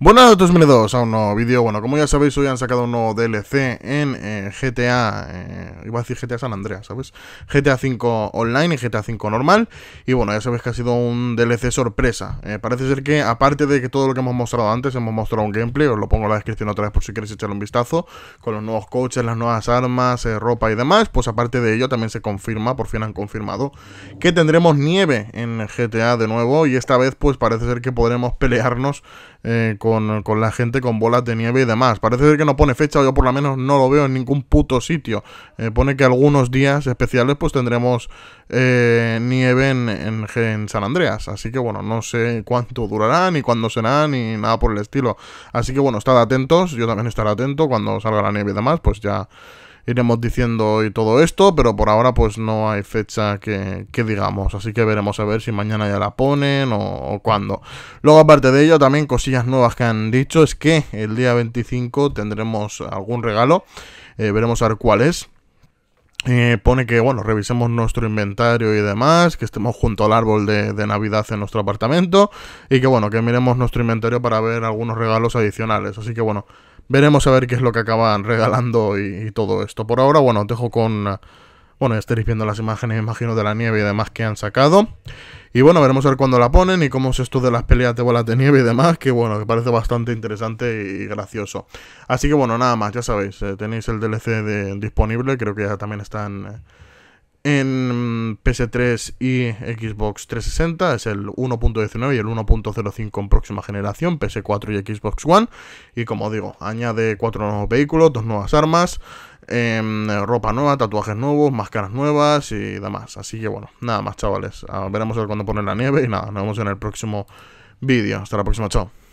Buenas a todos, bienvenidos a un nuevo vídeo. Bueno, como ya sabéis, hoy han sacado un nuevo DLC en eh, GTA, eh, iba a decir GTA San Andreas, ¿sabes? GTA 5 Online y GTA 5 normal. Y bueno, ya sabéis que ha sido un DLC sorpresa. Eh, parece ser que, aparte de que todo lo que hemos mostrado antes, hemos mostrado un gameplay, os lo pongo en la descripción otra vez por si queréis echarle un vistazo, con los nuevos coches, las nuevas armas, ropa y demás, pues aparte de ello también se confirma, por fin han confirmado, que tendremos nieve en GTA de nuevo y esta vez pues parece ser que podremos pelearnos con con, la gente con bolas de nieve y demás. Parece ser que no pone fecha, yo por lo menos no lo veo en ningún puto sitio. Eh, pone que algunos días especiales pues tendremos eh, nieve en, en, San Andreas. Así que bueno, no sé cuánto durará, ni cuándo será, ni nada por el estilo. Así que bueno, estad atentos, yo también estaré atento cuando salga la nieve y demás, pues ya iremos diciendo hoy todo esto, pero por ahora pues no hay fecha que, digamos, así que veremos a ver si mañana ya la ponen o, cuándo. Luego aparte de ello también cosillas nuevas que han dicho es que el día 25 tendremos algún regalo, eh, veremos a ver cuál es. Eh, pone que, bueno, revisemos nuestro inventario y demás, que estemos junto al árbol de, de, Navidad en nuestro apartamento y que, bueno, que miremos nuestro inventario para ver algunos regalos adicionales. Así que, bueno, veremos a ver qué es lo que acaban regalando y, todo esto. Por ahora, bueno, os dejo con... Eh, bueno, ya estaréis viendo las imágenes, imagino, de la nieve y demás que han sacado. Y bueno, veremos a ver cuándo la ponen y cómo es esto de las peleas de bolas de nieve y demás, que bueno, que parece bastante interesante y gracioso. Así que bueno, nada más, ya sabéis, eh, tenéis el DLC disponible, creo que ya también están... En, eh, PS3 y Xbox 360, es el 1.19 y el 1.05 en próxima generación, PS4 y Xbox One. Y como digo, añade cuatro nuevos vehículos, dos nuevas armas, em, ropa nueva, tatuajes nuevos, máscaras nuevas y demás. Así que bueno, nada más chavales, ah, veremos cuando pone la nieve y nada, nos vemos en el próximo vídeo. Hasta la próxima, chao.